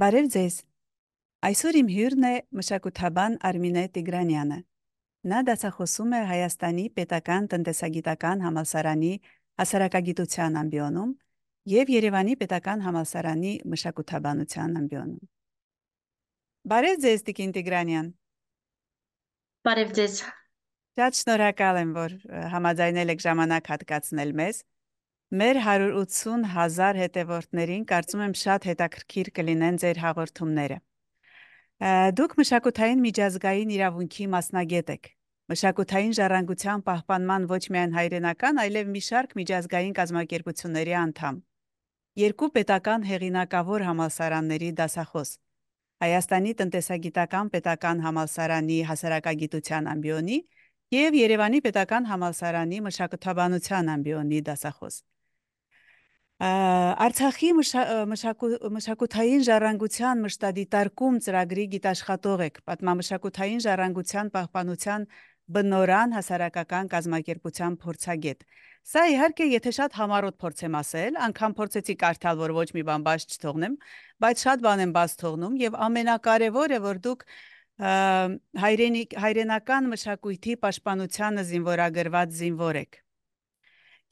Բարև ձեզ։ Այսօր իմ հյուրն է մշակութաբան Արմինե Տիգրանյանը։ Նա դասախոսում է Հայաստանի Պետական տնտեսագիտական համալսարանի հասարակագիտության ամբիոնում եւ Երևանի Պետական համալսարանի մշակութաբանության ամբիոնում։ Բարև ձեզ, Տիկին Տիգրանյան։ Բարև ձեզ։ Շատ շնորհակալ եմ, որ համաձայնել եք ժամանակ հատկացնել մեզ։ Մեր 180 հազար հետևորդներին կարծում եմ շատ հետաքրքիր կլինեն ձեր հաղորդումները։ Դուք մշակութային միջազգային իրավունքի մասնագետ եք։ Մշակութային ժառանգության պահպանման ոչ միայն հայրենական, այլև մի շարք միջազգային կազմակերպությունների անդամ։ Երկու պետական հեղինակավոր համալսարանների դասախոս։ Հայաստանի տնտեսագիտական պետական համալսարանի հասարակագիտության ամբիոնի եւ Երևանի պետական համալսարանի մշակութաբանության ամբիոնի դասախոս։ Արցախի մշակութային ժառանգության մշտադիտարկում ծրագրի գիտաշխատող եք, պատմամշակութային ժառանգության պահպանության բնորան հասարակական կազմակերպության փորձագետ։ Սա իհարկե, եթե շատ համառոտ փորձ եմ ասել, անգամ փորձեցի կարդալ, որ ոչ մի բան բաց չթողնեմ, բայց շատ բան եմ բաց թողնում եւ ամենակարևորը, որ դուք հայրենիք հայրենական մշակույթի պաշտպանությանը զինվորագրված զինվոր եք։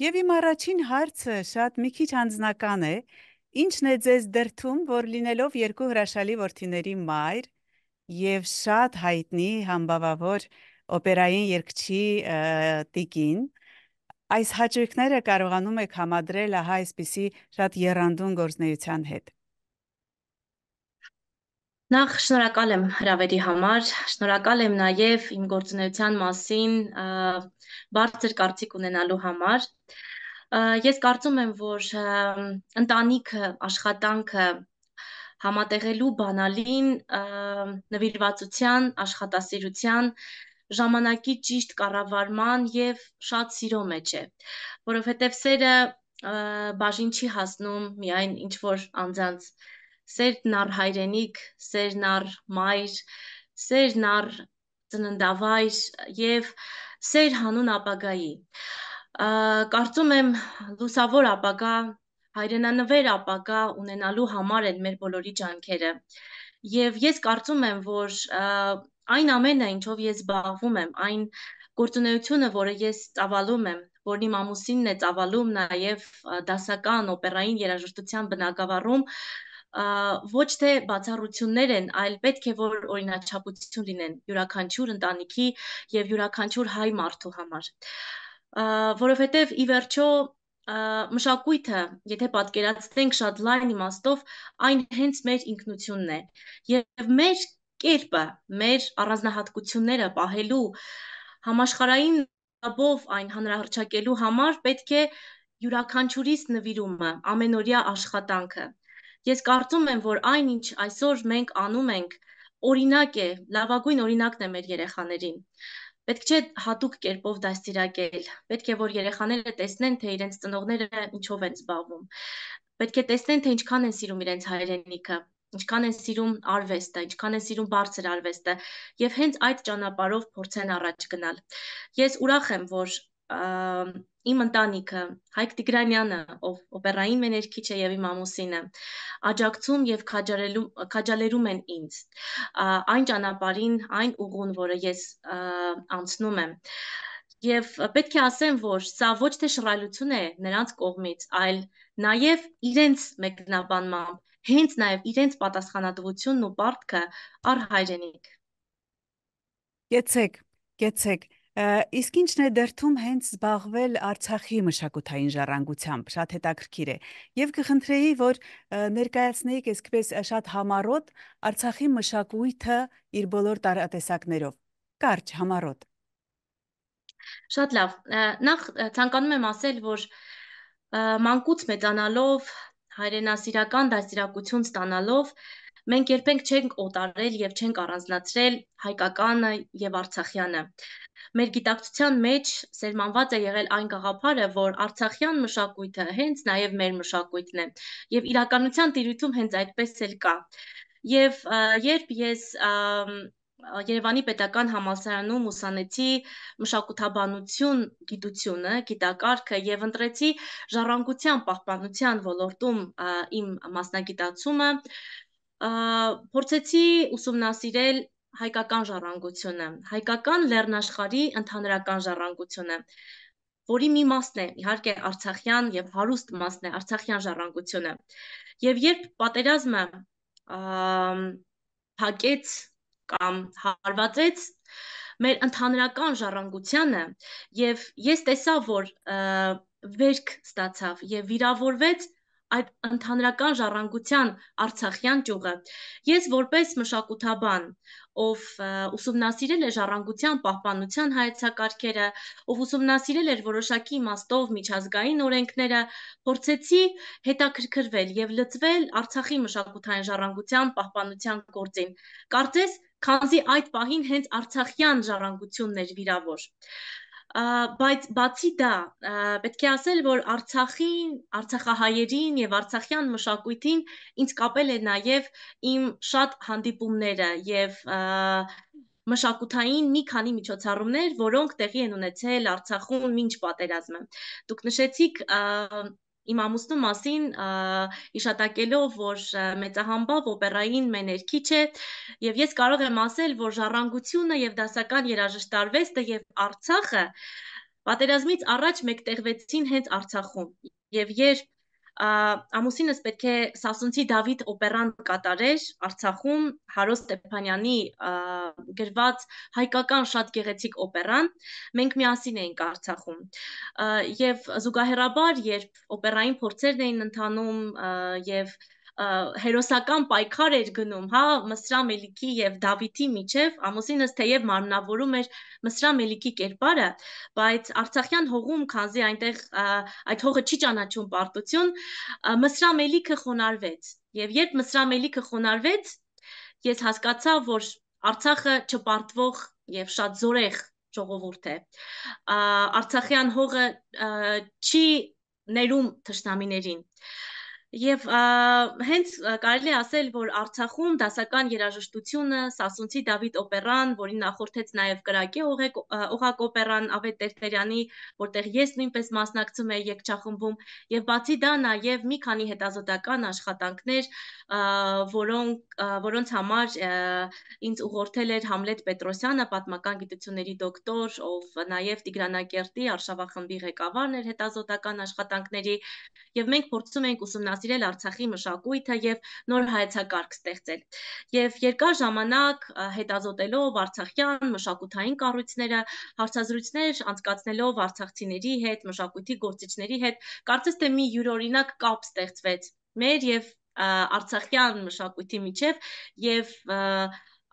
Եվ իմ առաջին հարցը շատ մի քիչ անձնական է. ի՞նչն է ձեզ դրթում, որ լինելով երկու հրաշալի ворթիների մայր եւ շատ հայտնի համբավավոր օպերային երգչի Տիկին, այս հաճույքները կարողանում եք համադրել ահա այսպիսի շատ երանդուն գործնեության հետ։ Նախ շնորհակալ եմ հրավերի համար, շնորհակալ եմ նաև իմ գործունեության մասին բարձր կարծիք ունենալու համար։ Ես կարծում եմ, որ ընտանիքը, աշխատանքը համատեղելու բանալին նվիրվածության, աշխատասիրության, ժամանակի ճիշտ կառավարման եւ շատ սիրո մեջ է, որովհետեւ սերը բաժին չի հասնում միայն ինչ որ անձանց սերն առ հայրենիք, սերն առ մայր, սերն առ ծննդավայր եւ սեր հանուն ապագայի։ Կարծում եմ լուսավոր ապագա, հայրենանվեր ապագա ունենալու համար են մեր բոլորի ջանքերը։ Եվ ես կարծում եմ, որ այն ամենը, ինչով ես զբաղվում եմ, այն գործունեությունը, որը ես ծավալում եմ, որն իմ ամուսինն է ծավալում նաև դասական օպերային երաժշտության բնակավարում, ոչ թե բացառություններ են, այլ պետք է որ օրինաչափություն լինեն յուրաքանչյուր ընտանիքի եւ յուրաքանչյուր հայ մարդու համար։ Որովհետեւ ի վերջո մշակույթը, եթե պատկերացնենք շատ լայն իմաստով, այն հենց մեր ինքնությունն է եւ մեր կերպը, մեր առանձնահատկությունները պահելու համաշխարային ապով այն հանրահրճակելու համար պետք է յուրաքանչյուրիս նվիրումը, ամենօրյա աշխատանքը։ Ես կարծում եմ, որ այն ինչ այսօր մենք անում ենք, օրինակ է, լավագույն օրինակն է մեր երեխաներին։ Պետք չէ հատուկ կերպով դաստիարակել։ Պետք է որ երեխաները տեսնեն, թե իրենց ծնողները ինչով են զբաղվում։ Պետք է տեսնեն, թե ինչքան են սիրում իրենց հայրենիքը, ինչքան են սիրում արվեստը, ինչքան են սիրում բարձր արվեստը, եւ հենց այդ ճանապարով փորձեն առաջ գնալ։ Ես ուրախ եմ, որ իմ ընտանիքը, Հայկ Տիգրանյանը, ով օպերային մեներքիչ է եւ իմ ամուսին է, աջակցում եւ քաջալերում քաջալերում են ինձ։ Այն ճանապարհին, այն ուղուն, որը ես անցնում եմ։ Եվ պետք է ասեմ, որ սա ոչ թե շռայլություն է նրանց կողմից, այլ նաև իրենց մեկնաբանմամբ, հենց նաև իրենց պատասխանատվությունն ու պարտքը առ հայրենիք։ Գեցեք, գեցեք Իսկ ինչն է դերթում հենց զբաղվել Արցախի մշակութային ժառանգությամբ, շատ հետաքրքիր է։ Եվ կխնդրեի, որ ներկայացնեիք այսպես շատ համառոտ Արցախի մշակույթը իր բոլոր տարատեսակներով։ Կարճ համառոտ։ Շատ լավ։ Նախ ցանկանում եմ ասել, որ մանկուց մեծանալով հայրենասիրական դասիրակություն ստանալով Մենք երբեք չենք օտարել եւ չենք առանձնացրել հայկականը եւ արցախյանը։ Մեր գիտակցության մեջ սերմանված է եղել այն գաղափարը, որ արցախյան մշակույթը հենց նաեւ մեր մշակույթն է եւ իրականության տիրույթում հենց այդպես էլ կա։ Եվ երբ ես Երևանի Պետական Համալսարանում ուսանեցի մշակութաբանություն գիտությունը, գիտակարգը եւ ընտրեցի ժառանգության պահպանության ոլորտում իմ մասնագիտացումը, փորձեցի ուսումնասիրել հայկական ժառանգությունը, հայկական լեռնաշխարի ընդհանրական ժառանգությունը, որի մի մասն է իհարկե Արցախյան եւ հարուստ մասն է Արցախյան ժառանգությունը։ Եվ երբ պատերազմը փակեց կամ հարվածեց մեր ընդհանրական ժառանգությանը եւ ես տեսա, որ վերք ստացավ եւ վիրավորվեց այդ ընդհանրական ժառանգության արցախյան ճյուղը։ Ես որպես մշակութաբան, ով ուսումնասիրել է ժառանգության պահպանության հայեցակարգերը, ով ուսումնասիրել էր որոշակի իմաստով միջազգային օրենքները, փորձեցի հետաքրքրվել եւ լծվել Արցախի մշակութային ժառանգության պահպանության գործին։ Կարծես, քանզի այդ պահին հենց արցախյան ժառանգությունն էր վիրավոր բայց բացի դա պետք է ասել որ Արցախին, Արցախահայերին եւ Արցախյան մշակույթին ինձ կապել է նաեւ իմ շատ հանդիպումները եւ մշակութային մի քանի միջոցառումներ, որոնք տեղի են ունեցել Արցախում մինչ պատերազմը։ Դուք նշեցիք իմ ամուսնու մասին հիշատակելով, որ մեծահամբավ օպերային մեներքիչ է, եւ ես կարող եմ ասել, որ ժառանգությունը եւ դասական երաժշտարվեստը եւ Արցախը պատերազմից առաջ մեկտեղվեցին հենց Արցախում։ Եվ երբ ամուսինս պետք է Սասունցի Դավիթ օպերան կատարեր Արցախում Հարոս Ստեփանյանի գրված հայկական շատ գեղեցիկ օպերան։ Մենք միասին էինք Արցախում։ Եվ զուգահեռաբար, երբ օպերային փորձերն էին ընթանում եւ և հերոսական պայքար էր գնում, հա, Մսրամ Էլիքի եւ Դավիթի միջև, ամուսինս թեև մարմնավորում էր Մսրամ Էլիքի կերպարը, բայց Արցախյան հողում, քանզի այնտեղ այդ հողը չի ճանաչում պարտություն, Մսրամ Էլիքը խոնարհվեց։ Եվ երբ Մսրամ Էլիքը խոնարհվեց, ես հասկացա, որ Արցախը չպարտվող եւ շատ զորեղ ժողովուրդ է։ Արցախյան հողը չի ներում թշնամիներին։ Ա, Եվ հենց կարելի ասել, որ Արցախում դասական երաժշտությունը, Սասունցի Դավիթ օպերան, որին նախորդեց նաև Կրակե օղակ օղակ օպերան Ավետ Տերտերյանի, որտեղ ես նույնպես մասնակցում եմ երգչախմբում, եւ բացի դա նաև մի քանի հետազոտական աշխատանքներ, որոնք որոնց համար ինձ ուղղորդել էր Համլետ Պետրոսյանը, պատմական գիտությունների դոկտոր, ով նաև Տիգրանակերտի արշավախմբի ղեկավարն էր հետազոտական աշխատանքների, եւ մենք փորձում ենք ուսումնասիրել ուսումնասիրել Արցախի մշակույթը եւ նոր հայեցակարգ ստեղծել։ Եվ երկար ժամանակ հետազոտելով արցախյան մշակութային կառույցները, հարցազրույցներ անցկացնելով արցախցիների հետ, մշակույթի գործիչների հետ, կարծես թե մի յուրօրինակ կապ ստեղծվեց մեր եւ արցախյան մշակույթի միջև եւ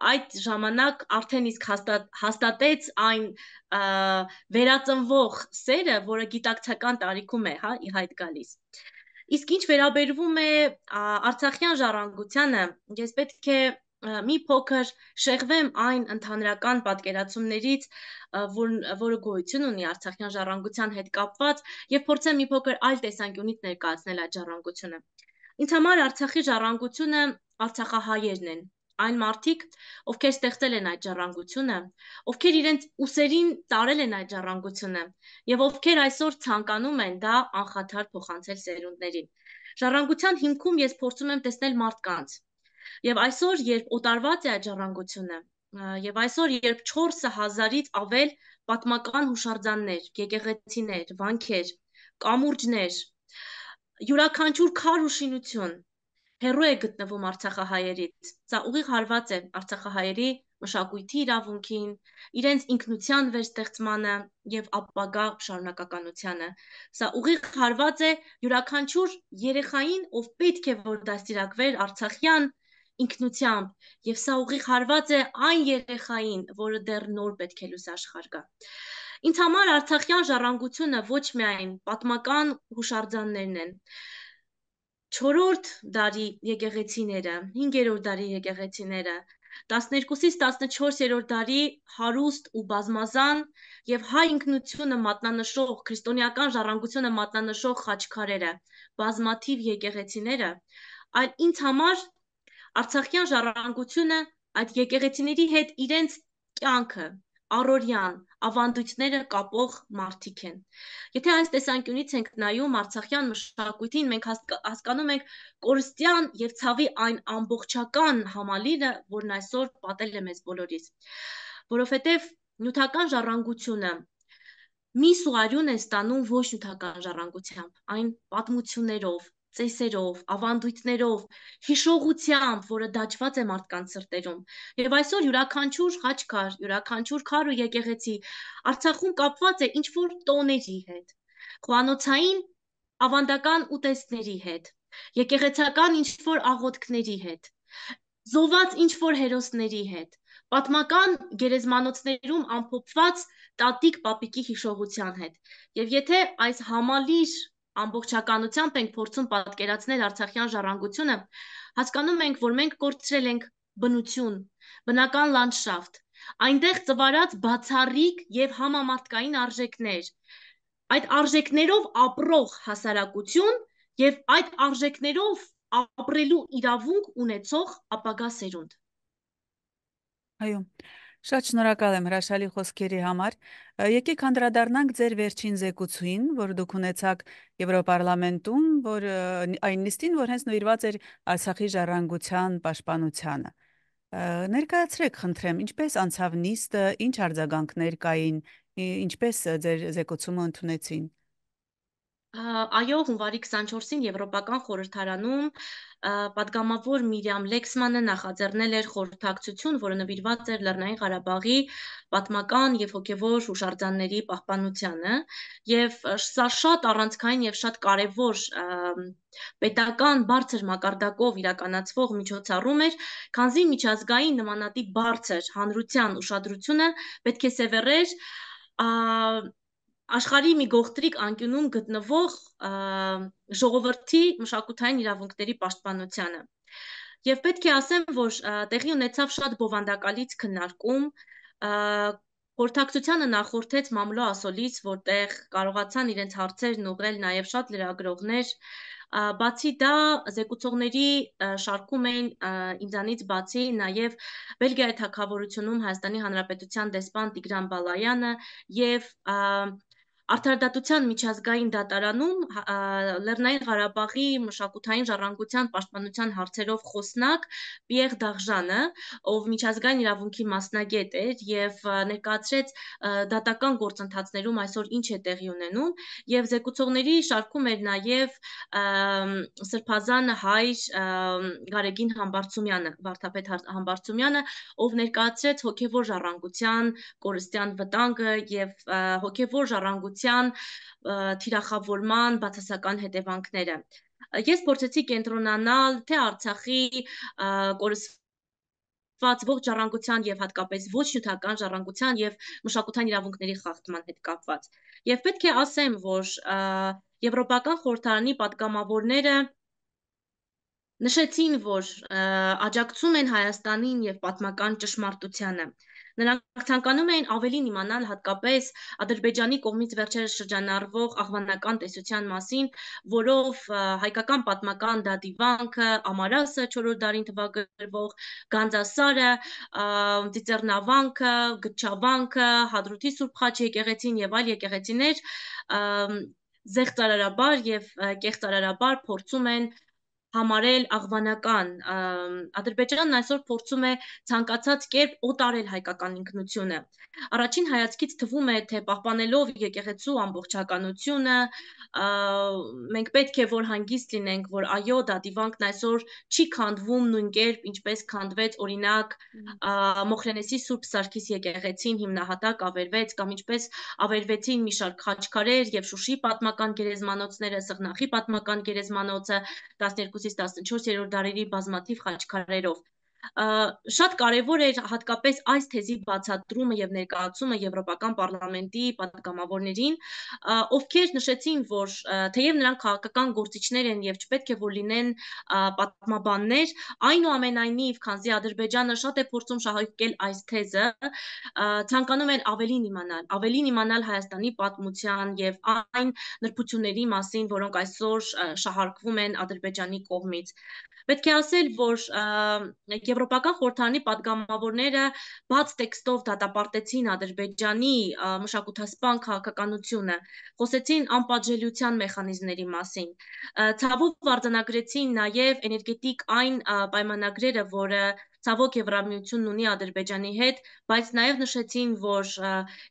այդ ժամանակ արդեն իսկ հաստատ, հաստատեց այն վերածնվող սերը, որը գիտակցական տարիքում է, հա, իհայտ գալիս։ Իսկ ինչ վերաբերվում է Արցախյան ժառանգությանը, ես պետք է մի փոքր շեղվեմ այն ընդհանրական պատկերացումներից, որ որը գոյություն ունի Արցախյան ժառանգության հետ կապված եւ փորձեմ մի փոքր այլ տեսանկյունից ներկայացնել այդ ժառանգությունը։ Ինձ համար Արցախի ժառանգությունը Արցախահայերն են, այն մարդիկ, ովքեր ստեղծել են այդ ժառանգությունը, ովքեր իրենց ուսերին տարել են այդ ժառանգությունը եւ ովքեր այսօր ցանկանում են դա անխաթար փոխանցել սերունդներին։ Ժառանգության հիմքում ես փորձում եմ տեսնել մարդկանց։ Եվ այսօր, երբ օտարված է այդ ժառանգությունը, եւ այսօր, երբ 4000-ից ավել պատմական հուշարձաններ, եկեղեցիներ, վանքեր, կամուրջներ, յուրաքանչյուր քար ու շինություն, հերո է գտնվում Արցախահայերից։ Սա ուղիղ հարված է Արցախահայերի մշակույթի իրավունքին, իրենց ինքնության վերստեղծմանը եւ ապագա շարունակականությանը։ Սա ուղիղ հարված է յուրաքանչյուր երեխային, ով պետք է որ դաստիարակվեր Արցախյան ինքնությամբ եւ սա ուղիղ հարված է այն երեխային, որը դեռ նոր պետք է լույս աշխարհ գա։ Ինձ համար Արցախյան ժառանգությունը ոչ միայն պատմական հուշարձաններն են, 4-րդ դարի եկեղեցիները, 5-րդ դարի եկեղեցիները 12-ից 14-րդ դարի հարուստ ու բազմազան եւ հայ ինքնությունը մատնանշող քրիստոնեական ժառանգությունը մատնանշող խաչքարերը, բազմաթիվ եկեղեցիները, այլ ինձ համար Արցախյան ժառանգությունը այդ եկեղեցիների հետ իրենց կյանքը, առօրյան, ավանդույթները կապող մարդիկ են։ Եթե այս տեսանկյունից ենք նայում Արցախյան մշակույթին, մենք հասկանում ենք կորստյան եւ ցավի այն ամբողջական համալիրը, որն այսօր պատել է մեզ բոլորիս։ Որովհետեւ նյութական ժառանգությունը մի սուարյուն է ստանում ոչ նյութական ժառանգությամբ, այն պատմություններով, ծեսերով, ավանդույթներով, հիշողությամբ, որը դաջված է մարդկանց սրտերում։ Եվ այսօր յուրաքանչյուր խաչքար, յուրաքանչյուր քար ու եկեղեցի Արցախում կապված է ինչ որ տոների հետ, խոանոցային ավանդական ուտեստների հետ, եկեղեցական ինչ որ աղոթքների հետ, զոված ինչ որ հերոսների հետ, պատմական գերեզմանոցներում ամփոփված տատիկ պապիկի հիշողության հետ։ Եվ եթե այս համալիր ամբողջականությամբ ենք փորձում պատկերացնել Արցախյան ժառանգությունը, հասկանում ենք, որ մենք կորցրել ենք բնություն, բնական լանդշաֆտ, այնտեղ ծվարած բացառիկ եւ համամարտկային արժեքներ։ Այդ արժեքներով ապրող հասարակություն եւ այդ արժեքներով ապրելու իրավունք ունեցող ապագա սերունդ։ Այո։ Շատ շնորհակալ եմ հրաշալի խոսքերի համար։ Եկեք անդրադառնանք ձեր վերջին զեկուցույին, որ դուք ունեցաք Եվրոպարլամենտում, որ այն նիստին, որ հենց նվիրված էր Արցախի ժառանգության պաշտպանությանը։ Ներկայացրեք, խնդրեմ, ինչպես անցավ նիստը, ինչ արձագանքներ կային, ինչպես ձեր զեկուցումը ընդունեցին։ Այո, հունվարի 24-ին Եվրոպական խորհրդարանում падգամավոր Միրիամ Լեքսմանը նախաձեռնել էր խորհրդակցություն, որը նվիրված էր Լեռնային Ղարաբաղի պատմական եւ հոգեվոր հուշարձանների պահպանությանը, եւ սա շատ առանցքային եւ շատ կարեւոր պետական բարձր մակարդակով իրականացվող միջոցառում էր, քանզի միջազգային նմանատիպ բարձր հանրության ուշադրությունը պետք է սևեռեր աշխարհի մի գողտրիկ անկյունում գտնվող ժողովրդի մշակութային իրավունքների պաշտպանությանը։ Եվ պետք է ասեմ, որ տեղի ունեցավ շատ բովանդակալից քննարկում, Խորհրդակցությանը նախորդեց մամլո ասոլից, որտեղ կարողացան իրենց հարցերն ուղղել նաև շատ լրագրողներ։ Բացի դա, զեկուցողների շարքում էին ինձանից բացի նաև Բելգիայի թագավորությունում Հայաստանի Հանրապետության դեսպան Տիգրան Բալայանը եւ և, Արդարադատության միջազգային դատարանում Լեռնային Ղարաբաղի մշակութային ժառանգության պաշտպանության հարցերով խոսնակ Պիեր Դաղժանը, ով միջազգային իրավունքի մասնագետ էր եւ ներկայացրեց դատական գործընթացներում այսօր ինչ է տեղի ունենում եւ զեկուցողների շարքում էր նաեւ Սրբազան հայր Գարեգին Համբարձումյանը, վարդապետ Համբարձումյանը, ով ներկայացրեց հոգեվոր ժառանգության, կորստյան վտանգը եւ հոգեվոր ժառանգության անկախության թիրախավորման բացասական հետևանքները։ Ես փորձեցի կենտրոնանալ թե Արցախի կորսված ողջ ժառանգության եւ հատկապես ոչ նյութական ժառանգության եւ մշակութային իրավունքների խախտման հետ կապված։ Եվ պետք է ասեմ, որ Եվրոպական խորհրդարանի падգամավորները նշեցին, որ աջակցում են Հայաստանին եւ պատմական ճշմարտությանը։ Նրանք ցանկանում էին ավելին իմանալ հատկապես Ադրբեջանի կողմից վերջերս շրջանառվող աղվանական տեսության մասին, որով հայկական պատմական դադիվանքը, Ամարասը 4-րդ դարին թվագրվող Գանձասարը, Ծիծեռնավանքը, Գճավանքը, Հադրութի Սուրբ Խաչ եկեղեցին եւ այլ եկեղեցիներ զեղծարարաբար եւ կեղծարարաբար փորձում են համարել աղվանական։ Ադրբեջանն այսօր փորձում է ցանկացած կերպ օտարել հայկական ինքնությունը։ Առաջին հայացքից թվում է, թե պահպանելով եկեղեցու ամբողջականությունը, մենք պետք է որ հանգիստ լինենք, որ այո, դա դիվանքն այսօր չի քանդվում նույն կերպ, ինչպես քանդվեց օրինակ Մոխրենեսի Սուրբ Սարգիս եկեղեցին հիմնահատակ ավերվեց կամ ինչպես ավերվեցին մի շարք խաչքարեր եւ Շուշի պատմական գերեզմանոցները, Սղնախի պատմական գերեզմանոցը 12 16-ից 14-րդ դարերի բազմաթիվ խաչքարերով շատ կարևոր էր հատկապես այս թեզի բացատրումը եւ ներկայացումը Եվրոպական պարլամենտի պատգամավորներին, ովքեր նշեցին, որ թեև նրանք քաղաքական գործիչներ են եւ չպետք է որ լինեն պատմաբաններ, այնուամենայնիվ, քանզի Ադրբեջանը շատ է փորձում շահարկել այս թեզը, ցանկանում են ավելին իմանալ, ավելին իմանալ Հայաստանի պատմության եւ այն նրբությունների մասին, որոնք այսօր շահարկվում են Ադրբեջանի կողմից։ Պետք է ասել, որ Եվրոպական խորհրդանի падգամավորները բաց տեքստով դատապարտեցին Ադրբեջանի մշակութասպան քաղաքականությունը, խոսեցին անպատժելիության մեխանիզմների մասին։ Ցավով արձանագրեցին նաև էներգետիկ այն պայմանագրերը, որը ցավոք Եվրամիությունն ունի Ադրբեջանի հետ, բայց նաև նշեցին, որ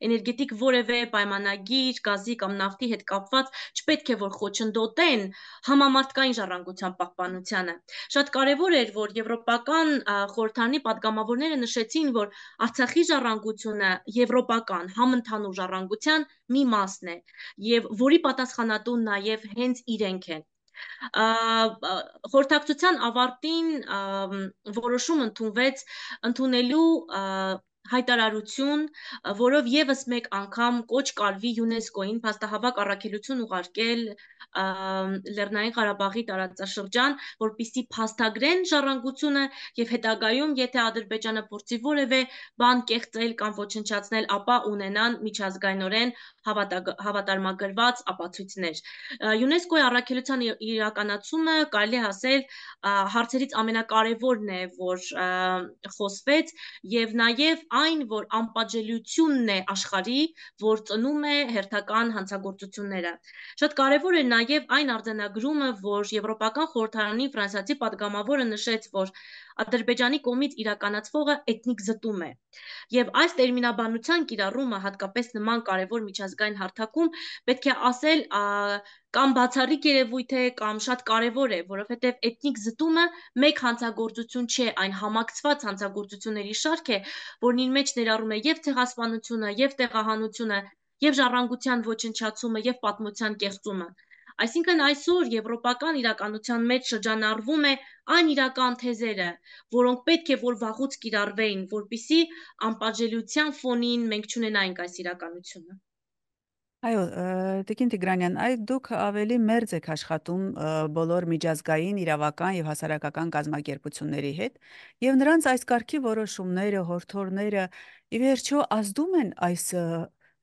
էներգետիկ որևէ պայմանագիր, գազի կամ նավթի հետ կապված չպետք է որ խոչընդոտեն համամարտկային ժառանգության պահպանությանը։ Շատ կարևոր էր, որ եվրոպական խորհրդանի падգամավորները նշեցին, որ Արցախի ժառանգությունը եվրոպական համընդհանուր ժառանգության մի մասն է, եւ որի պատասխանատուն նաև հենց իրենք են։ Խորհրդակցության ավարտին որոշում ընդունվեց ընդունելու հայտարարություն, որով եւս մեկ անգամ կոչ կալվի ՅՈՒՆԵՍԿՕ-ին փաստահավաք առաքելություն ուղարկել Լեռնային Ղարաբաղի տարածաշրջան, որpիսի փաստագրեն ժառանգությունը եւ հետագայում, եթե Ադրբեջանը փորձի որևէ բան կեղծել կամ ոչնչացնել, ապա ունենան միջազգայնորեն հավատարմագրված ապացույցներ։ ՅՈՒՆԵՍԿՕ-ի առաքելության իրականացումը կարելի հասել հարցերից ամենակարևորն է, որ խոսվեց եւ նաեւ այն, որ անպատժելիությունն է աշխարհի, որ ծնում է հերթական հանցագործությունները։ Շատ կարևոր է նաև այն արձանագրումը, որ Եվրոպական խորհրդարանի ֆրանսիացի падգամավորը նշեց, որ Ադրբեջանի կողմից իրականացվողը էթնիկ զտում է։ Եվ այս տերմինաբանության կիրառումը հատկապես նման կարևոր միջազգային հարթակում պետք է ասել կամ բացառիկ երևույթ է, կամ շատ կարևոր է, որովհետև էթնիկ զտումը մեկ հանցագործություն չէ, այն համակցված հանցագործությունների շարք է, որն իր մեջ ներառում է եւ ցեղասպանությունը, եւ տեղահանությունը, եւ ժառանգության ոչնչացումը, եւ պատմության կեղծումը։ Այսինքն այսօր եվրոպական իրականության մեջ շրջանառվում է այն իրական թեզերը, որոնք պետք է որ վաղուց կիրառվեին, որբիսի անպաշելիության ֆոնին մենք չունենայինք այս իրականությունը։ Այո, Տիկին Տիգրանյան, այդ դուք ավելի մերձ եք աշխատում բոլոր միջազգային իրավական եւ հասարակական կազմակերպությունների հետ, եւ նրանց այս կարգի որոշումները, հորթորները ի վերջո ազդում են այս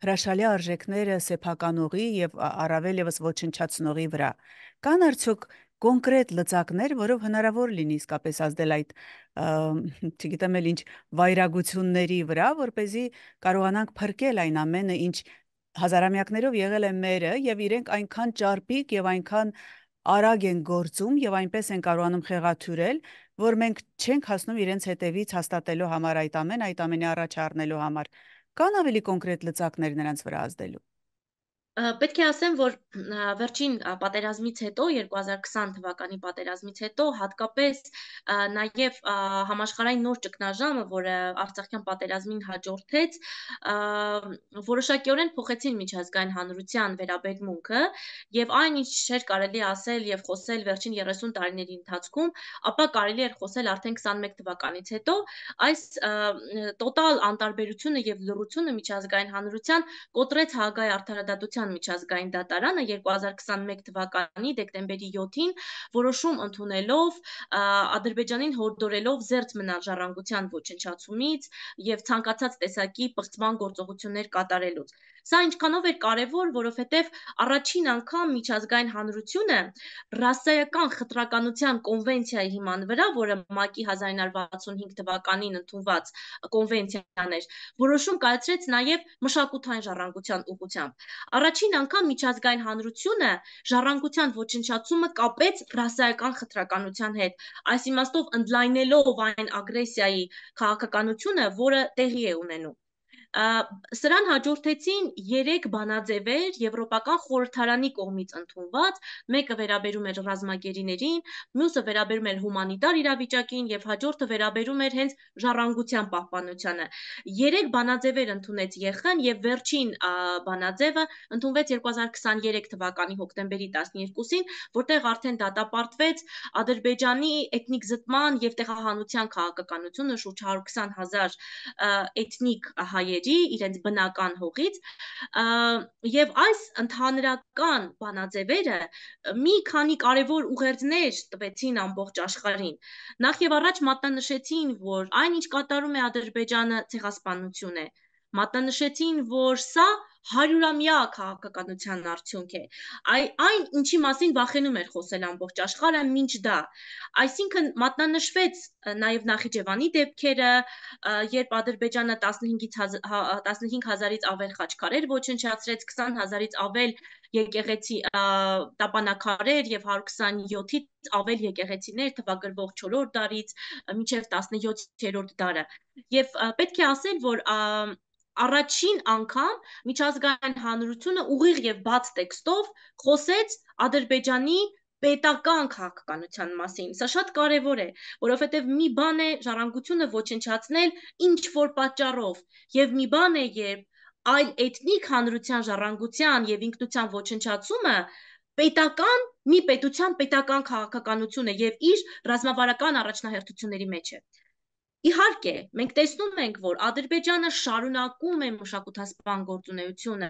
հրաշալի արժեքները սեփականողի եւ առավել եւս ոչնչացնողի վրա։ Կան արդյոք կոնկրետ լծակներ, որով հնարավոր լինի իսկապես ազդել այդ, չգիտեմ էլ ինչ, վայրագությունների վրա, որ เป զի կարողանանք փրկել այն ամենը, ինչ հազարամյակներով եղել է մերը եւ իրենք այնքան ճարպիկ եւ այնքան արագ են գործում եւ այնպես են կարողանում խեղաթյուրել, որ մենք չենք հասնում իրենց հետևից հաստատելու համար այդ ամեն այդ ամենի առաջ առնելու համար։ Կան ավելի կոնկրետ լծակներ նրանց վրա ազդելու։ Պետք է ասեմ, որ վերջին պատերազմից հետո 2020 թվականի պատերազմից հետո հատկապես նաև համաշխարհային նոր ճգնաժամը, որը Արցախյան պատերազմին հաջորդեց, որոշակիորեն փոխեցին միջազգային հանրության վերաբերմունքը եւ այն ինչ չէր կարելի ասել եւ խոսել վերջին 30 տարիների ընթացքում, ապա կարելի էր խոսել արդեն 21 թվականից հետո, այս տոտալ անտարբերությունը եւ լռությունը միջազգային հանրության կոտրեց Հագայի արդարադատության Գիտության միջազգային դատարանը 2021 թվականի դեկտեմբերի 7-ին որոշում ընդունելով Ադրբեջանին հորդորելով զերծ մնալ ժառանգության ոչնչացումից եւ ցանկացած տեսակի պղծման գործողություններ կատարելուց։ Սա ինչքանով էր կարևոր, որովհետև առաջին անգամ միջազգային հանրությունը ռասայական խտրականության կոնվենցիայի հիման վրա, որը ՄԱԿ-ի 1965 թվականին ընդունված կոնվենցիան էր, որոշում կայացրեց նաև մշակութային ժառանգության ուղղությամբ։ Առաջին անգամ միջազգային հանրությունը ժառանգության ոչնչացումը կապեց ռասայական խտրականության հետ, այս իմաստով ընդլայնելով այն ագրեսիայի քաղաքականությունը, որը տեղի է ունենում։ Սրան հաջորդեցին 3 բանաձևեր Եվրոպական խորհրդարանի կողմից ընդունված, մեկը վերաբերում էր ռազմագերիներին, մյուսը վերաբերում էր հումանիտար իրավիճակին եւ հաջորդը վերաբերում էր հենց ժառանգության պահպանությանը։ 3 բանաձևեր ընդունեց ԵԽ-ն եւ վերջին բանաձևը ընդունվեց 2023 թվականի հոկտեմբերի 12-ին, որտեղ արդեն դատապարտվեց Ադրբեջանի էթնիկ զտման եւ տեղահանության քաղաքականությունը շուրջ 120 000 էթնիկ հայ գյուղերի, իրենց բնական հողից, եւ այս ընդհանրական բանաձևերը մի քանի կարևոր ուղերձներ տվեցին ամբողջ աշխարհին։ Նախ եւ առաջ մատնանշեցին, որ այն ինչ կատարում է Ադրբեջանը ցեղասպանություն է։ Մատնանշեցին, որ սա 100-ամյա քաղաքականության արդյունք է։ Այ այն, ինչի մասին վախենում էր խոսել ամբողջ աշխարհը, ոչ դա։ Այսինքն մատնանշվեց նաև Նախիջևանի դեպքերը, երբ Ադրբեջանը 15000 15000-ից հա, ավել խաչքարեր ոչնչացրեց, 20000-ից ավել եկեղեցի տապանակարեր եւ 127-ից ավել եկեղեցիներ թվագրվող 4-րդ դարից մինչեւ 17-րդ դարը։ Եվ պետք է ասել, որ առաջին անգամ միջազգային հանրությունը ուղիղ եւ բաց տեքստով խոսեց ադրբեջանի պետական քաղաքականության մասին։ Սա շատ կարևոր է, որովհետև մի բան է ժառանգությունը ոչնչացնել ինչ որ պատճառով, եւ մի բան է, երբ այլ էթնիկ հանրության ժառանգության եւ ինքնության ոչնչացումը պետական մի պետության պետական քաղաքականություն է եւ իր ռազմավարական առաջնահերթությունների մեջ է։ Իհարկե, մենք տեսնում ենք, որ Ադրբեջանը շարունակում է մշակութասպան գործունեությունը։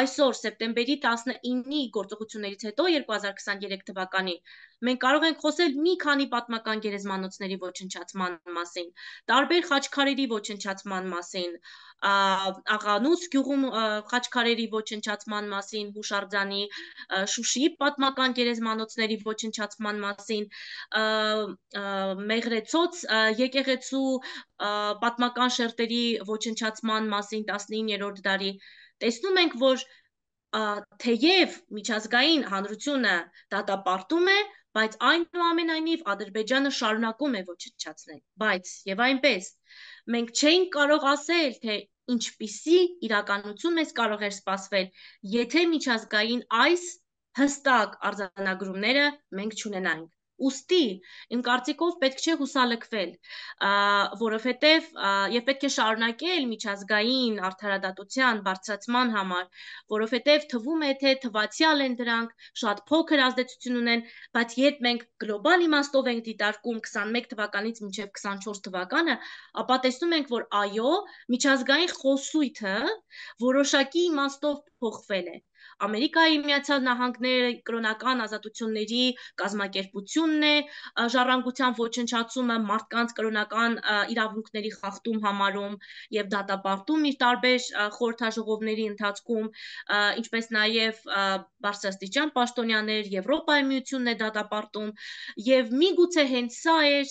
Այսօր սեպտեմբերի 19-ի գործողություններից հետո 2023 թվականին Մենք կարող ենք խոսել մի քանի պատմական գերեզմանոցների ոչնչացման մասին, տարբեր խաչքարերի ոչնչացման մասին, աղանուց գյուղում խաչքարերի ոչնչացման մասին, Հուշարձանի, Շուշիի պատմական գերեզմանոցների ոչնչացման մասին, Մեղրեցոց եկեղեցու պատմական շերտերի ոչնչացման մասին 19-րդ դարի տեսնում ենք, որ թեև միջազգային հանրությունը դատապարտում է, բայց այնուամենայնիվ Ադրբեջանը շարունակում է ոչնչացնել։ Բայց եւ այնպես մենք չենք կարող ասել, թե ինչպիսի իրականություն մեզ կարող էր սպասվել, եթե միջազգային այս հստակ արձանագրումները մենք չունենանք։ Ոստի իմ կարծիքով պետք չէ հուսալքվել, որովհետև եւ պետք է շարունակել միջազգային արդարադատության բարձրացման համար, որովհետև թվում է թե թվացial են դրանք, շատ փոքր ազդեցություն ունեն, բայց երբ մենք գլոբալ իմաստով ենք դիտարկում 21 թվականից մինչեւ 24 թվականը, ապա տեսնում ենք, որ այո, միջազգային խոսույթը որոշակի իմաստով փոխվել է Ամերիկայի Միացյալ Նահանգները կրոնական ազատությունների կազմակերպությունն է, ժառանգության ոչնչացումը մարդկանց կրոնական իրավունքների խախտում համարում եւ դատապարտում իր տարբեր խորհրդաժողովների ընթացքում, ինչպես նաեւ բարձրաստիճան պաշտոնյաներ Եվրոպայի միությունն է դատապարտում եւ միգուցե հենց սա է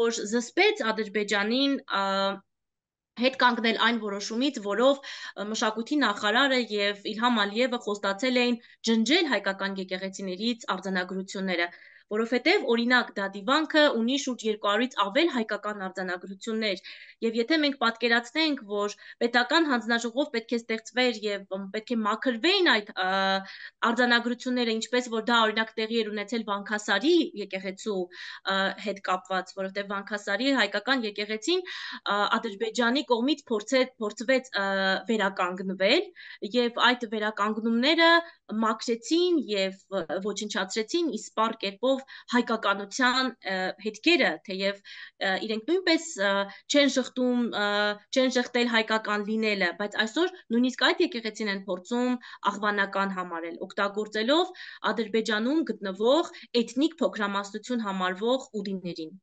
որ զսպեց Ադրբեջանին հետ կանգնել այն որոշումից, որով մշակույթի նախարարը եւ Իլհամ Ալիևը խոստացել էին ջնջել հայկական եկեղեցիներից արձանագրությունները որովհետև օրինակ դա դիվանքը ունի շուրջ 200-ից ավել հայկական արձանագրություններ, եւ եթե մենք պատկերացնենք, որ պետական հանձնաժողով պետք է ստեղծվեր եւ պետք է մաքրվեին այդ արձանագրությունները, ինչպես որ դա օրինակ տեղի էր ունեցել Վանքասարի եկեղեցու հետ կապված, որովհետև Վանքասարի հայկական եկեղեցին Ադրբեջանի կողմից փորձեց փորձվեց վերականգնվել եւ այդ վերականգնումները մաքրեցին եւ ոչնչացրեցին իսպար կերպով հայկականության հետքերը, թեև իրենք նույնպես չեն շղթում, չեն շղթել հայկական լինելը, բայց այսօր նույնիսկ այդ եկեղեցին են փորձում աղբանական համարել, օգտագործելով Ադրբեջանում գտնվող էթնիկ փոքրամասնություն համարվող ուդիներին։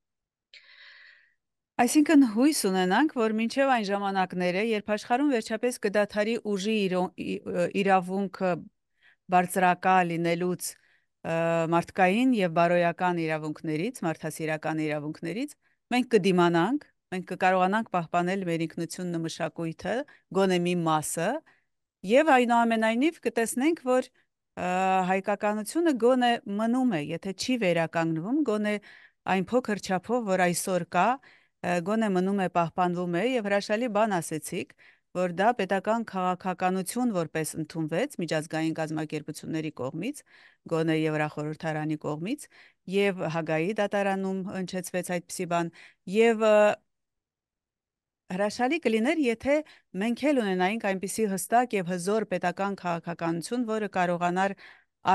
Այսինքն հույս ունենանք, որ մինչև այն ժամանակները, երբ աշխարհում վերջապես կդադարի ուժի իրավունքը բարձրակա լինելուց մարդկային եւ բարոյական իրավունքներից, մարդասիրական իրավունքներից, մենք կդիմանանք, մենք կկարողանանք պահպանել մեր ինքնությունն ու մշակույթը, գոնե մի մասը, եւ այնուամենայնիվ կտեսնենք, որ հայկականությունը գոնե մնում է, եթե չի վերականգնվում, գոնե այն փոքր չափով, որ այսօր կա, գոնե մնում է պահպանվում է եւ հրաշալի բան ասեցիք, որ դա պետական քաղաքականություն որպես ընդունվեց միջազգային գազམ་ակերպությունների կողմից, գոնե Եվրախորհրդարանի կողմից եւ Հագայի դատարանում հնչեցվեց այդպիսի բան եւ հրաշալի կլիներ, եթե մենք էլ ունենայինք այնպիսի հստակ եւ հզոր պետական քաղաքականություն, որը կարողանար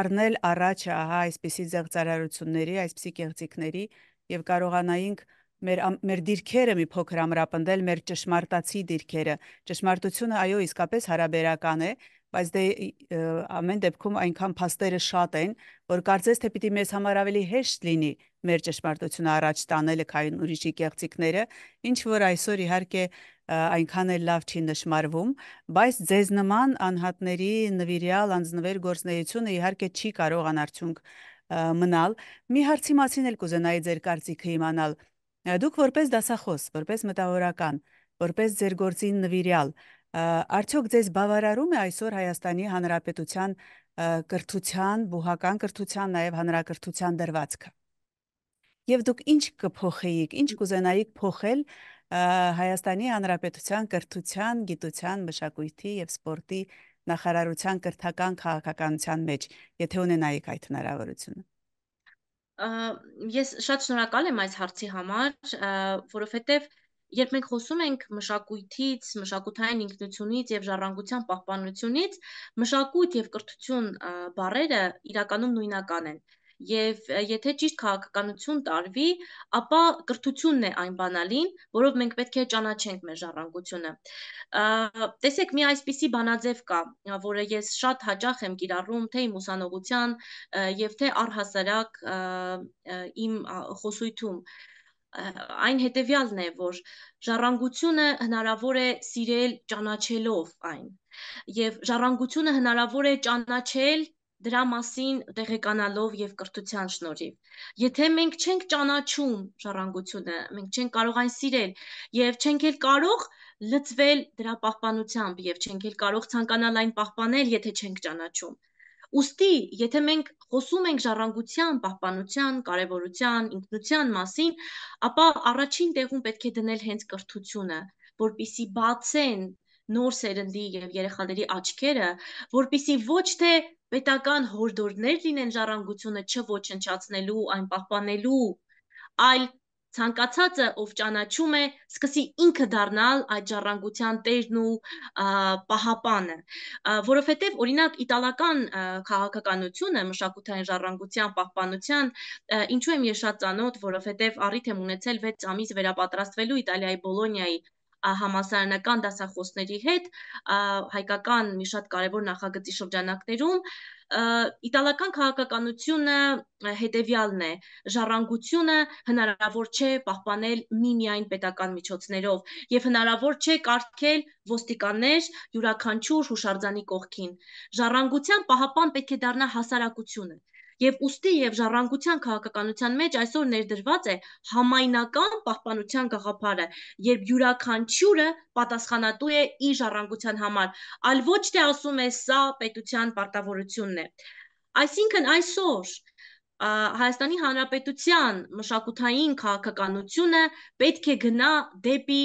առնել առաջ ահա այսպիսի ձեղծարարությունների, այսպիսի կեղծիքների եւ կարողանայինք մեր մեր դիրքերը մի փոքր ամրապնդել մեր ճշմարտացի դիրքերը ճշմարտությունը այո իսկապես հարաբերական է բայց դե ամեն դեպքում այնքան փաստերը շատ են որ կարծես թե պիտի մեզ համար ավելի հեշտ լինի մեր ճշմարտությունը առաջ տանելը քան ուրիշի կեղծիկները ինչ որ այսօր իհարկե այնքան էլ լավ չի նշмарվում, բայց ձեզ նման անհատների նվիրյալ անձնվեր գործնեությունը իհարկե չի կարող անարցունք մնալ։ Մի հարցի մասին էլ կուզենայի ձեր կարծիքը իմանալ։ Դուք որպես դասախոս, որպես մտավորական, որպես ձեր գործին նվիրյալ, արդյոք ձեզ բավարարում է այսօր Հայաստանի Հանրապետության կրթության, բուհական կրթության, նաև հանրակրթության դրվածքը։ Եվ դուք ինչ կփոխեիք, ինչ կուզենայիք փոխել Հայաստանի Հանրապետության կրթության, գիտության, մշակույթի եւ սպորտի նախարարության կրթական քաղաքականության մեջ, եթե ունենայիք այդ հնարավորությունը ես շատ շնորհակալ եմ այս հարցի համար, որովհետև երբ մենք խոսում ենք մշակույթից, մշակութային ինքնությունից եւ ժառանգության պահպանությունից, մշակույթ եւ կրթություն բառերը իրականում նույնական են եւ եթե ճիշտ քաղաքականություն տարվի, ապա կրթությունն է այն բանալին, որով մենք պետք է ճանաչենք մեր ժառանգությունը։ Տեսեք, մի այսպիսի բանաձև կա, որը ես շատ հաճախ եմ կիրառում թե իմ ուսանողության եւ թե առհասարակ իմ խոսույթում այն հետեւյալն է, որ ժառանգությունը հնարավոր է սիրել ճանաչելով այն։ Եվ ժառանգությունը հնարավոր է ճանաչել դրա մասին տեղեկանալով եւ կրթության շնորհիվ։ Եթե մենք չենք ճանաչում ժառանգությունը, մենք չենք կարող այն սիրել եւ չենք էլ կարող լծվել դրա պահպանությամբ եւ չենք էլ կարող ցանկանալ այն պահպանել, եթե չենք ճանաչում։ Ոստի, եթե մենք խոսում ենք ժառանգության, պահպանության, կարևորության, ինքնության մասին, ապա առաջին տեղում պետք է դնել հենց կրթությունը, որբիսի բացեն նոր սերնդի եւ երեխաների աչքերը, որբիսի ոչ թե դե պետական հորդորներ լինեն ժառանգությունը չոչնչացնելու, այն պահպանելու, այլ ցանկացածը, ով ճանաչում է, սկսի ինքը դառնալ այդ ժառանգության տերն ու պահապանը, որովհետև օրինակ իտալական քաղաքականությունը, մշակութային ժառանգության պահպանության, ինչու եմ ես շատ ծանոթ, որովհետև առիթ եմ ունեցել 6 ամիս վերապատրաստվելու Իտալիայի Բոլոնիայի համասարանական դասախոսների հետ հայկական մի շատ կարևոր նախագծի շրջանակներում իտալական քաղաքականությունը հետևյալն է ժառանգությունը հնարավոր չէ պահպանել մի միայն պետական միջոցներով եւ հնարավոր չէ կարգել ոստիկաններ յուրաքանչյուր հուշարձանի կողքին ժառանգության պահապան պետք է դառնա հասարակությունը եւ ուստի եւ ժառանգության քաղաքականության մեջ այսօր ներդրված է համայնական պահպանության գաղափարը, երբ յուրաքանչյուրը պատասխանատու է իր ժառանգության համար, այլ ոչ թե ասում է սա պետության պարտավորությունն է։ Այսինքն այսօր Հայաստանի Հանրապետության մշակութային քաղաքականությունը պետք է գնա դեպի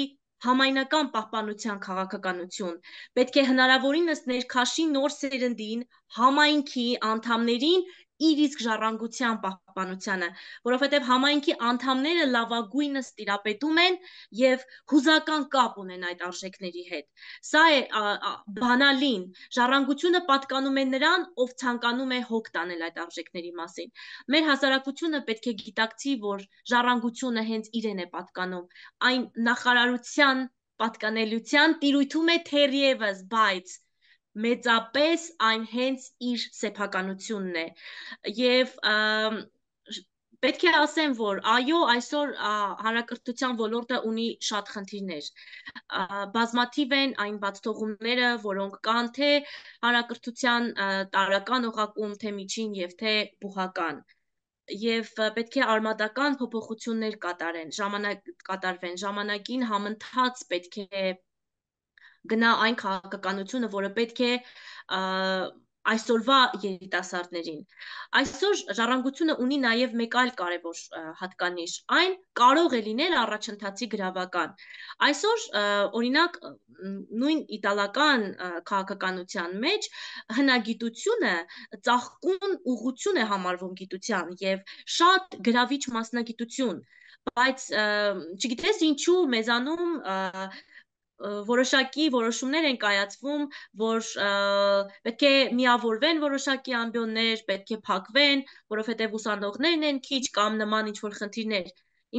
համայնական պահպանության քաղաքականություն։ Պետք է հնարավորինս ներքաշի նոր սերնդին, համայնքի անդամներին իր իսկ ժառանգության պահպանությանը, որովհետև համայնքի անդամները լավագույնը ստիրապետում են եւ հուզական կապ ունեն այդ արժեքների հետ։ Սա է բանալին, ժառանգությունը պատկանում է նրան, ով ցանկանում է հոգ տանել այդ արժեքների մասին։ Մեր հասարակությունը պետք է գիտակցի, որ ժառանգությունը հենց իրեն է պատկանում, այն նախարարության պատկանելության տիրույթում է թերևս, բայց մեծապես այն հենց իր սեփականությունն է եւ պետք է ասեմ, որ այո, այսօր հանրակրթության ոլորտը ունի շատ խնդիրներ։ Բազմաթիվ են այն բացթողումները, որոնք կան թե հանրակրթության տարական օղակում, թե միջին եւ թե բուհական և պետք է արմատական փոփոխություններ կատարեն, ժամանակ կատարվեն, ժամանակին համընթաց պետք է գնա այն քաղաքականությունը, որը պետք է այսօրվա երիտասարդներին։ Այսօր ժառանգությունը ունի նաև մեկ այլ կարևոր հատկանիշ, այն կարող է լինել առաջընթացի գրավական։ Այսօր օրինակ նույն իտալական քաղաքականության մեջ հնագիտությունը ծաղկուն ուղություն է համարվում գիտության եւ շատ գրավիչ մասնագիտություն բայց չգիտես ինչու մեզանում որոշակի որոշումներ են կայացվում, որ պետք է միավորվեն որոշակի ամբիոններ, պետք է փակվեն, որովհետև ուսանողներն են քիչ կամ նման ինչ-որ խնդիրներ։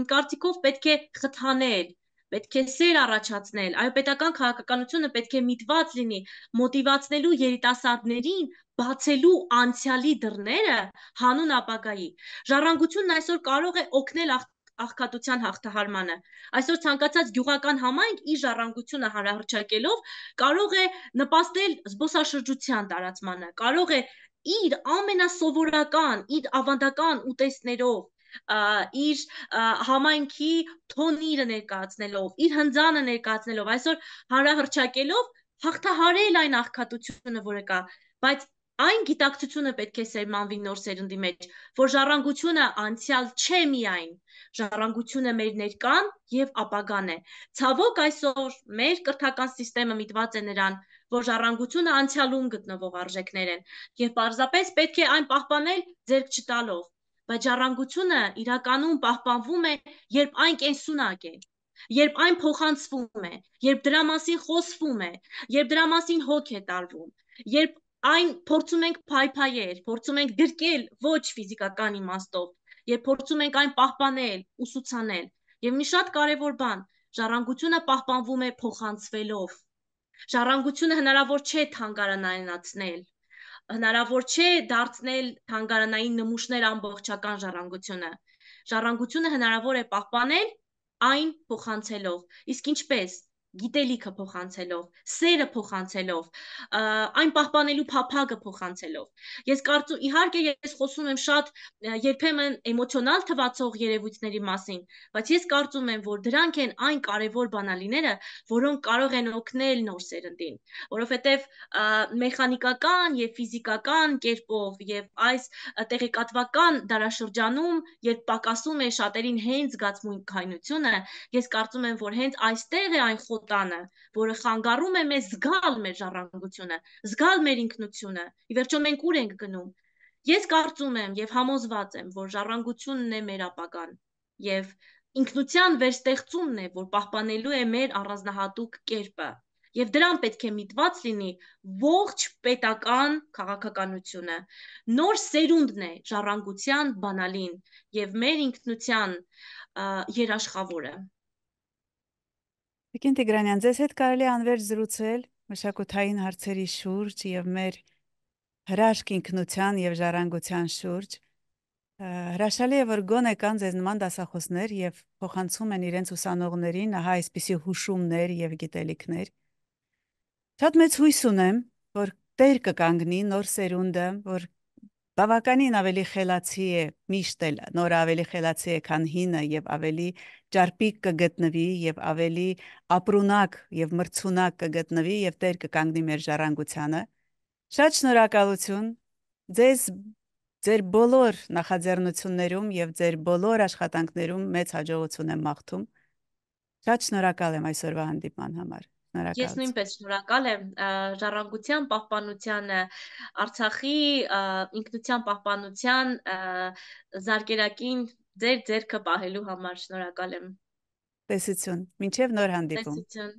Իմ կարծիքով պետք է խթանել, պետք է սեր առաջացնել։ Այո, պետական քաղաքականությունը պետք է միտված լինի մոտիվացնելու երիտասարդներին բացելու անցյալի դռները հանուն ապագայի։ Ժառանգությունն այսօր կարող է օգնել աղ աղքատության հաղթահարմանը։ Այսօր ցանկացած գյուղական համայնք իր ժառանգությունը հանրահրճակելով կարող է նպաստել զբոսաշրջության տարածմանը, կարող է իր ամենասովորական, իր ավանդական ուտեստներով իր համայնքի թոնիրը ներկայացնելով, իր հնձանը ներկայացնելով, այսօր հանրահրճակելով հաղթահարել այն աղքատությունը, որը կա, բայց Այն գիտակցությունը պետք է սերմանվի նոր սերնդի մեջ, որ ժառանգությունը անցյալ չէ միայն, ժառանգությունը մեր ներկան եւ ապագան է։ Ցավոք այսօր մեր կրթական համակարգը միտված է նրան, որ ժառանգությունը անցյալում գտնվող արժեքներ են եւ պարզապես պետք է այն պահպանել ձերք չտալով, բայց ժառանգությունը իրականում պահպանվում է, երբ այն կենսունակ է, երբ այն փոխանցվում է, երբ դրա մասին խոսվում է, երբ դրա մասին հոգ է տարվում, երբ այն փորձում ենք փայփայել, փորձում ենք գրկել ոչ ֆիզիկական իմաստով, եւ փորձում ենք այն պահպանել, ուսուցանել։ Եվ մի շատ կարեւոր բան, ժառանգությունը պահպանվում է փոխանցվելով։ Ժառանգությունը հնարավոր չէ թանգարանայնացնել հնարավոր չէ դարձնել թանգարանային նմուշներ ամբողջական ժառանգությունը։ Ժառանգությունը հնարավոր է պահպանել այն փոխանցելով։ Իսկ ինչպես գիտելիքը փոխանցելով, սերը փոխանցելով, այն պահպանելու փափագը փոխանցելով։ Ես կարծում իհարկե ես խոսում եմ շատ երբեմն էմոցիոնալ թվացող երևույթների մասին, բայց ես կարծում եմ, որ դրանք են այն կարևոր բանալիները, որոնք կարող են օգնել նոր սերնդին, որովհետև մեխանիկական եւ ֆիզիկական կերպով եւ այս տեղեկատվական դարաշրջանում, երբ պակասում է շատերին հենց զգացմունքայնությունը, ես կարծում եմ, որ հենց այստեղ է այն խոտ սատանը, որը խանգարում է մեզ զգալ մեր ժառանգությունը, զգալ մեր ինքնությունը։ Ի վերջո մենք ուր ենք գնում։ Ես կարծում եմ եւ համոզված եմ, որ ժառանգությունն է մեր ապագան եւ ինքնության վերստեղծումն է, որ պահպանելու է մեր առանձնահատուկ կերպը։ Եվ դրան պետք է միտված լինի ողջ պետական քաղաքականությունը։ Նոր սերունդն է ժառանգության բանալին եւ մեր ինքնության երաշխավորը։ Տիկին Տիգրանյան, ձեզ հետ կարելի անվերջ զրուցել մշակութային հարցերի շուրջ եւ մեր հրաշք ինքնության եւ ժառանգության շուրջ։ Հրաշալի է, որ գոնե կան ձեզ նման դասախոսներ եւ փոխանցում են իրենց ուսանողներին ահա այսպիսի հուշումներ եւ գիտելիքներ։ Շատ մեծ հույս ունեմ, որ Տեր կկանգնի նոր սերունդը, որ բավականին ավելի խելացի է միշտ էլ նոր ավելի խելացի է քան հինը եւ ավելի ճարպիկ կգտնվի եւ ավելի ապրունակ եւ մրցունակ կգտնվի եւ դեր կկանգնի մեր ժառանգությանը շատ շնորհակալություն ձեզ ձեր բոլոր նախաձեռնություններում եւ ձեր բոլոր աշխատանքներում մեծ հաջողություն եմ մաղթում շատ շնորհակալ եմ այսօրվա հանդիպման համար Շնորհակալություն։ Ես նույնպես շնորհակալ եմ ժառանգության պահպանությանը, Արցախի ինքնության պահպանության զարգերակին ձեր ձերքը պահելու համար շնորհակալ եմ։ Տեսություն։ Մինչև նոր հանդիպում։ Տեսություն։